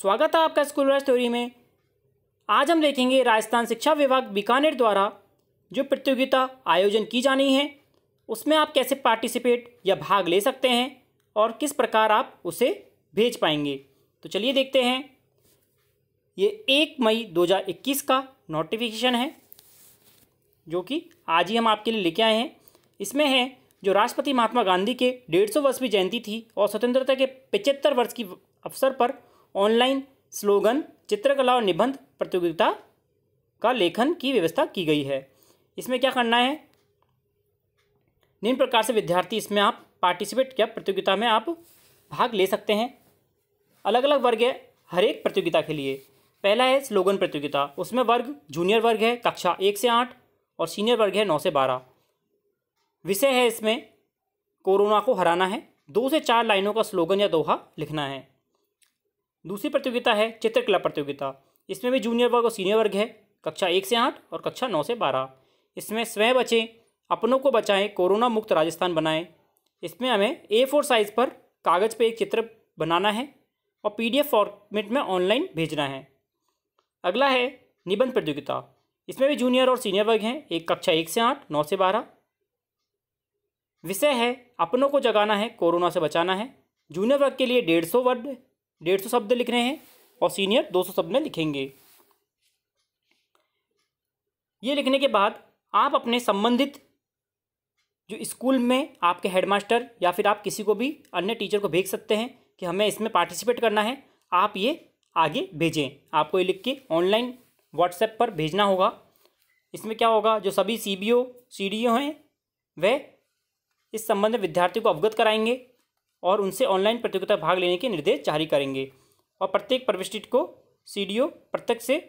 स्वागत है आपका स्कूल वाइज स्टोरी में आज हम देखेंगे राजस्थान शिक्षा विभाग बीकानेर द्वारा जो प्रतियोगिता आयोजन की जानी है उसमें आप कैसे पार्टिसिपेट या भाग ले सकते हैं और किस प्रकार आप उसे भेज पाएंगे तो चलिए देखते हैं ये एक मई 2021 का नोटिफिकेशन है जो कि आज ही हम आपके लिए लेके आए हैं इसमें है जो राष्ट्रपति महात्मा गांधी के डेढ़ सौ वर्षवीं जयंती थी और स्वतंत्रता के पचहत्तर वर्ष की अवसर पर ऑनलाइन स्लोगन चित्रकला और निबंध प्रतियोगिता का लेखन की व्यवस्था की गई है इसमें क्या करना है निम्न प्रकार से विद्यार्थी इसमें आप पार्टिसिपेट या प्रतियोगिता में आप भाग ले सकते हैं अलग अलग वर्ग है हर एक प्रतियोगिता के लिए पहला है स्लोगन प्रतियोगिता उसमें वर्ग जूनियर वर्ग है कक्षा एक से आठ और सीनियर वर्ग है नौ से बारह विषय है इसमें कोरोना को हराना है दो से चार लाइनों का स्लोगन या दोहा लिखना है दूसरी प्रतियोगिता है चित्रकला प्रतियोगिता इसमें भी जूनियर वर्ग और सीनियर वर्ग है कक्षा एक से आठ और कक्षा नौ से बारह इसमें स्वयं बचें अपनों को बचाएं कोरोना मुक्त राजस्थान बनाएं इसमें हमें ए फोर साइज़ पर कागज़ पे एक चित्र बनाना है और पीडीएफ फॉर्मेट में ऑनलाइन भेजना है अगला है निबंध प्रतियोगिता इसमें भी जूनियर और सीनियर वर्ग हैं एक कक्षा एक से आठ नौ से बारह विषय है अपनों को जगाना है कोरोना से बचाना है जूनियर वर्ग के लिए डेढ़ सौ वर्ड डेढ़ सौ शब्द लिख रहे हैं और सीनियर दो सौ शब्द में लिखेंगे ये लिखने के बाद आप अपने संबंधित जो स्कूल में आपके हेडमास्टर या फिर आप किसी को भी अन्य टीचर को भेज सकते हैं कि हमें इसमें पार्टिसिपेट करना है आप ये आगे भेजें आपको ये लिख के ऑनलाइन व्हाट्सएप पर भेजना होगा इसमें क्या होगा जो सभी C B O C D O हैं वह इस संबंध में विद्यार्थी को अवगत कराएंगे और उनसे ऑनलाइन प्रतियोगिता भाग लेने के निर्देश जारी करेंगे और प्रत्येक प्रविष्टि को सी डी प्रत्यक्ष से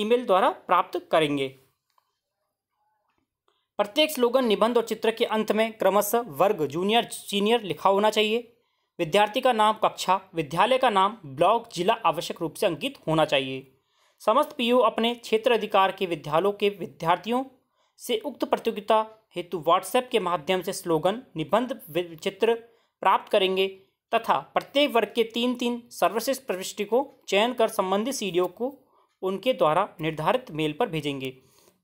ईमेल द्वारा प्राप्त करेंगे प्रत्येक स्लोगन निबंध और चित्र के अंत में क्रमशः वर्ग जूनियर सीनियर लिखा होना चाहिए विद्यार्थी का नाम कक्षा विद्यालय का नाम ब्लॉक जिला आवश्यक रूप से अंकित होना चाहिए समस्त पीयू अपने क्षेत्र अधिकार के विद्यालयों के विद्यार्थियों से उक्त प्रतियोगिता हेतु व्हाट्सएप के माध्यम से स्लोगन निबंध चित्र प्राप्त करेंगे तथा प्रत्येक वर्ग के तीन तीन सर्वश्रेष्ठ प्रविष्टि को चयन कर संबंधित सी को उनके द्वारा निर्धारित मेल पर भेजेंगे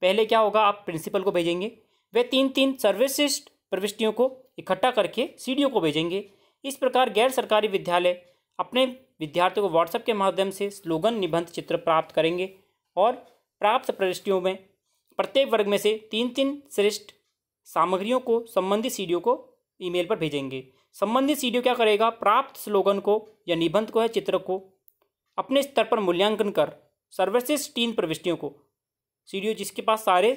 पहले क्या होगा आप प्रिंसिपल को भेजेंगे वे तीन तीन सर्वश्रेष्ठ प्रविष्टियों को इकट्ठा करके सी को भेजेंगे इस प्रकार गैर सरकारी विद्यालय अपने विद्यार्थियों को व्हाट्सएप के माध्यम से स्लोगन निबंध चित्र प्राप्त करेंगे और प्राप्त प्रविष्टियों में प्रत्येक वर्ग में से तीन तीन श्रेष्ठ सामग्रियों को संबंधित सी को ईमेल पर भेजेंगे संबंधित सी क्या करेगा प्राप्त स्लोगन को या निबंध को या चित्र को अपने स्तर पर मूल्यांकन कर सर्वश्रेष्ठ तीन प्रविष्टियों को सी जिसके पास सारे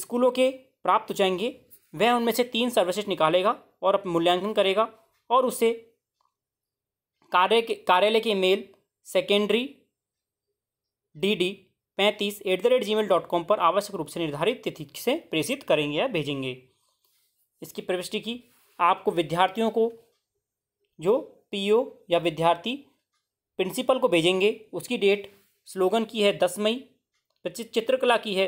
स्कूलों के प्राप्त हो जाएंगे वह उनमें से तीन सर्वश्रेष्ठ निकालेगा और अपना मूल्यांकन करेगा और उसे कार्य के कार्यालय के मेल सेकेंडरी डी डी पैंतीस at the rate G mail dot com पर आवश्यक रूप से निर्धारित तिथि से प्रेषित करेंगे या भेजेंगे इसकी प्रविष्टि की आपको विद्यार्थियों को जो पीओ या विद्यार्थी प्रिंसिपल को भेजेंगे उसकी डेट स्लोगन की है दस मई चित्रकला की है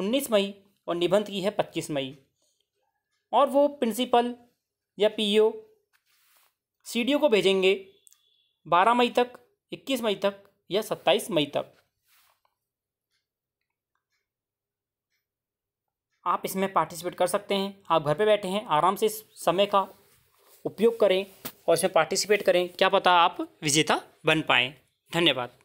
उन्नीस मई और निबंध की है पच्चीस मई और वो प्रिंसिपल या पीओ सीडीओ को भेजेंगे बारह मई तक इक्कीस मई तक या सत्ताईस मई तक आप इसमें पार्टिसिपेट कर सकते हैं आप घर पे बैठे हैं आराम से इस समय का उपयोग करें और इसमें पार्टिसिपेट करें क्या पता आप विजेता बन पाएँ धन्यवाद